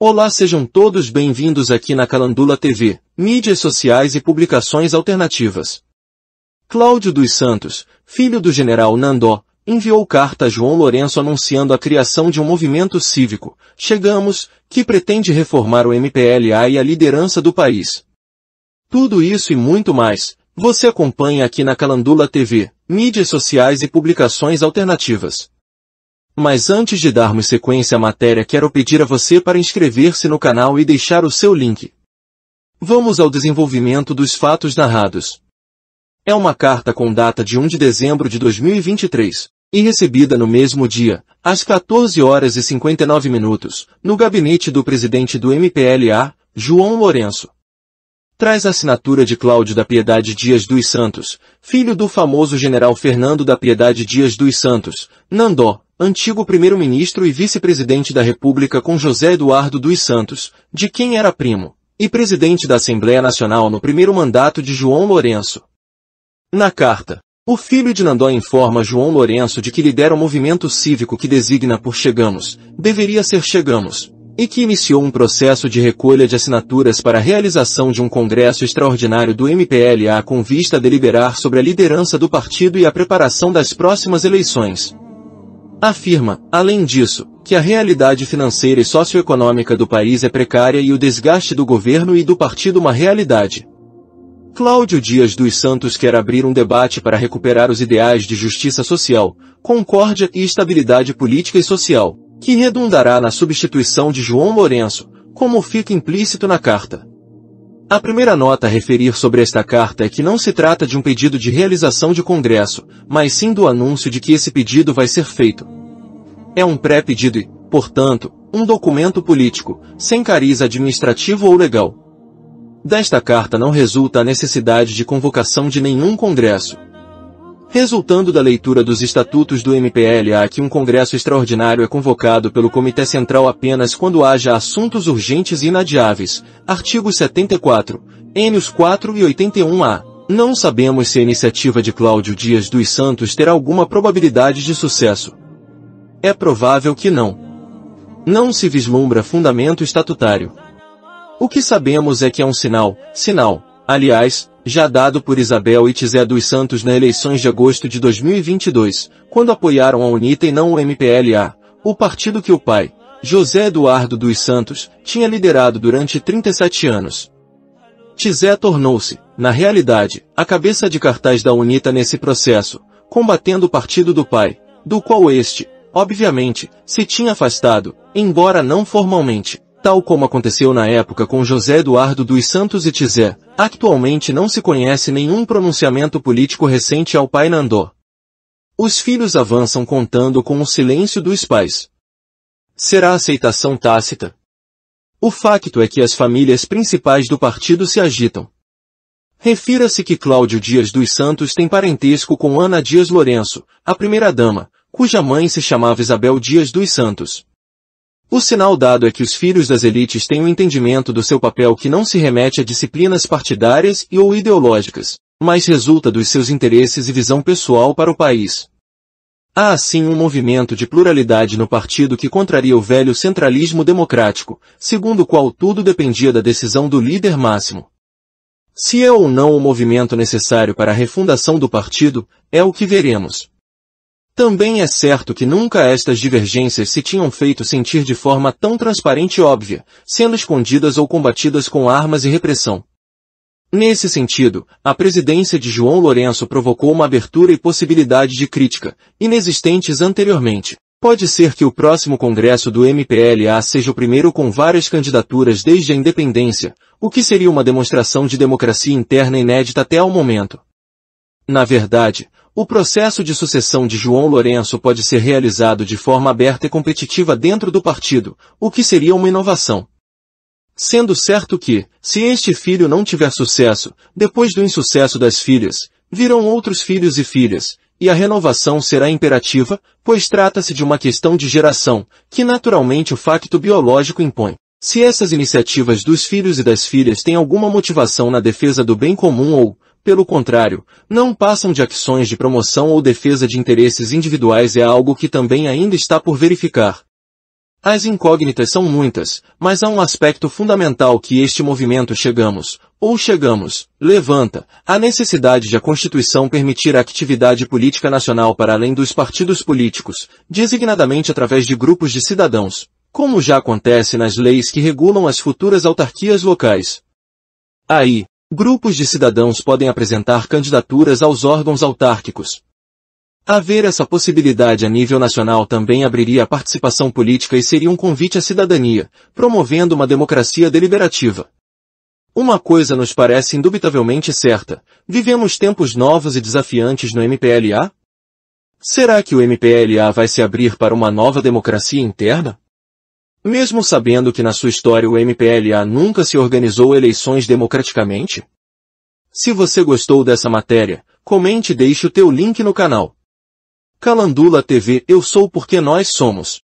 Olá sejam todos bem-vindos aqui na Calandula TV, mídias sociais e publicações alternativas. Cláudio dos Santos, filho do general Nandó, enviou carta a João Lourenço anunciando a criação de um movimento cívico, Chegamos, que pretende reformar o MPLA e a liderança do país. Tudo isso e muito mais, você acompanha aqui na Calandula TV, mídias sociais e publicações alternativas. Mas antes de darmos sequência à matéria quero pedir a você para inscrever-se no canal e deixar o seu link. Vamos ao desenvolvimento dos fatos narrados. É uma carta com data de 1 de dezembro de 2023 e recebida no mesmo dia, às 14 horas e 59 minutos, no gabinete do presidente do MPLA, João Lourenço. Traz a assinatura de Cláudio da Piedade Dias dos Santos, filho do famoso general Fernando da Piedade Dias dos Santos, Nandó, antigo primeiro-ministro e vice-presidente da República com José Eduardo dos Santos, de quem era primo, e presidente da Assembleia Nacional no primeiro mandato de João Lourenço. Na carta, o filho de Nandó informa João Lourenço de que lidera o movimento cívico que designa por Chegamos, deveria ser Chegamos, e que iniciou um processo de recolha de assinaturas para a realização de um congresso extraordinário do MPLA com vista a deliberar sobre a liderança do partido e a preparação das próximas eleições. Afirma, além disso, que a realidade financeira e socioeconômica do país é precária e o desgaste do governo e do partido uma realidade. Cláudio Dias dos Santos quer abrir um debate para recuperar os ideais de justiça social, concórdia e estabilidade política e social, que redundará na substituição de João Lourenço, como fica implícito na carta. A primeira nota a referir sobre esta carta é que não se trata de um pedido de realização de congresso, mas sim do anúncio de que esse pedido vai ser feito. É um pré-pedido e, portanto, um documento político, sem cariz administrativo ou legal. Desta carta não resulta a necessidade de convocação de nenhum congresso, Resultando da leitura dos estatutos do MPL há que um congresso extraordinário é convocado pelo Comitê Central apenas quando haja assuntos urgentes e inadiáveis. Artigos 74, Ns 4 e 81a. Não sabemos se a iniciativa de Cláudio Dias dos Santos terá alguma probabilidade de sucesso. É provável que não. Não se vislumbra fundamento estatutário. O que sabemos é que é um sinal, sinal, aliás, já dado por Isabel e Tizé dos Santos nas eleições de agosto de 2022, quando apoiaram a UNITA e não o MPLA, o partido que o pai, José Eduardo dos Santos, tinha liderado durante 37 anos. Tizé tornou-se, na realidade, a cabeça de cartaz da UNITA nesse processo, combatendo o partido do pai, do qual este, obviamente, se tinha afastado, embora não formalmente, tal como aconteceu na época com José Eduardo dos Santos e Tizé, Atualmente não se conhece nenhum pronunciamento político recente ao pai Nandô. Os filhos avançam contando com o silêncio dos pais. Será aceitação tácita? O facto é que as famílias principais do partido se agitam. Refira-se que Cláudio Dias dos Santos tem parentesco com Ana Dias Lourenço, a primeira-dama, cuja mãe se chamava Isabel Dias dos Santos. O sinal dado é que os filhos das elites têm um entendimento do seu papel que não se remete a disciplinas partidárias e ou ideológicas, mas resulta dos seus interesses e visão pessoal para o país. Há assim um movimento de pluralidade no partido que contraria o velho centralismo democrático, segundo o qual tudo dependia da decisão do líder máximo. Se é ou não o movimento necessário para a refundação do partido, é o que veremos. Também é certo que nunca estas divergências se tinham feito sentir de forma tão transparente e óbvia, sendo escondidas ou combatidas com armas e repressão. Nesse sentido, a presidência de João Lourenço provocou uma abertura e possibilidade de crítica, inexistentes anteriormente. Pode ser que o próximo congresso do MPLA seja o primeiro com várias candidaturas desde a independência, o que seria uma demonstração de democracia interna inédita até ao momento. Na verdade, o processo de sucessão de João Lourenço pode ser realizado de forma aberta e competitiva dentro do partido, o que seria uma inovação. Sendo certo que, se este filho não tiver sucesso, depois do insucesso das filhas, virão outros filhos e filhas, e a renovação será imperativa, pois trata-se de uma questão de geração, que naturalmente o facto biológico impõe. Se essas iniciativas dos filhos e das filhas têm alguma motivação na defesa do bem comum ou, pelo contrário, não passam de ações de promoção ou defesa de interesses individuais é algo que também ainda está por verificar. As incógnitas são muitas, mas há um aspecto fundamental que este movimento chegamos, ou chegamos, levanta, a necessidade de a Constituição permitir a atividade política nacional para além dos partidos políticos, designadamente através de grupos de cidadãos, como já acontece nas leis que regulam as futuras autarquias locais. Aí, Grupos de cidadãos podem apresentar candidaturas aos órgãos autárquicos. Haver essa possibilidade a nível nacional também abriria a participação política e seria um convite à cidadania, promovendo uma democracia deliberativa. Uma coisa nos parece indubitavelmente certa, vivemos tempos novos e desafiantes no MPLA? Será que o MPLA vai se abrir para uma nova democracia interna? Mesmo sabendo que na sua história o MPLA nunca se organizou eleições democraticamente? Se você gostou dessa matéria, comente e deixe o teu link no canal. Calandula TV Eu sou porque nós somos.